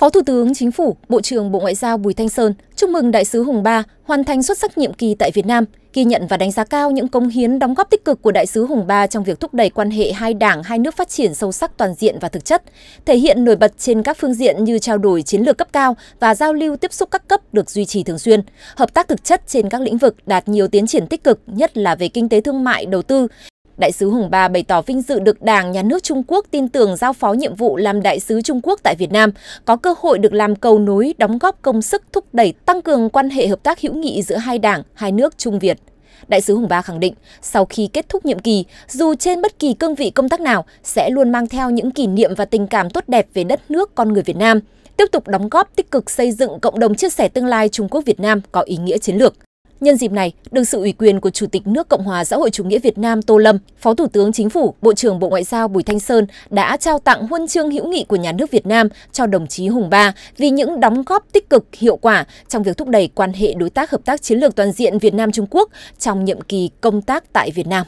Phó Thủ tướng Chính phủ, Bộ trưởng Bộ Ngoại giao Bùi Thanh Sơn chúc mừng Đại sứ Hùng Ba hoàn thành xuất sắc nhiệm kỳ tại Việt Nam, ghi nhận và đánh giá cao những công hiến đóng góp tích cực của Đại sứ Hùng Ba trong việc thúc đẩy quan hệ hai đảng, hai nước phát triển sâu sắc toàn diện và thực chất, thể hiện nổi bật trên các phương diện như trao đổi chiến lược cấp cao và giao lưu tiếp xúc các cấp được duy trì thường xuyên, hợp tác thực chất trên các lĩnh vực đạt nhiều tiến triển tích cực, nhất là về kinh tế thương mại, đầu tư, Đại sứ Hùng Ba bày tỏ vinh dự được Đảng, Nhà nước Trung Quốc tin tưởng giao phó nhiệm vụ làm đại sứ Trung Quốc tại Việt Nam, có cơ hội được làm cầu nối, đóng góp công sức thúc đẩy tăng cường quan hệ hợp tác hữu nghị giữa hai đảng, hai nước Trung Việt. Đại sứ Hùng Ba khẳng định, sau khi kết thúc nhiệm kỳ, dù trên bất kỳ cương vị công tác nào, sẽ luôn mang theo những kỷ niệm và tình cảm tốt đẹp về đất nước con người Việt Nam, tiếp tục đóng góp tích cực xây dựng cộng đồng chia sẻ tương lai Trung Quốc Việt Nam có ý nghĩa chiến lược. Nhân dịp này, được sự ủy quyền của Chủ tịch nước Cộng hòa xã hội chủ nghĩa Việt Nam Tô Lâm, Phó Thủ tướng Chính phủ, Bộ trưởng Bộ Ngoại giao Bùi Thanh Sơn đã trao tặng huân chương hữu nghị của nhà nước Việt Nam cho đồng chí Hùng Ba vì những đóng góp tích cực, hiệu quả trong việc thúc đẩy quan hệ đối tác hợp tác chiến lược toàn diện Việt Nam Trung Quốc trong nhiệm kỳ công tác tại Việt Nam.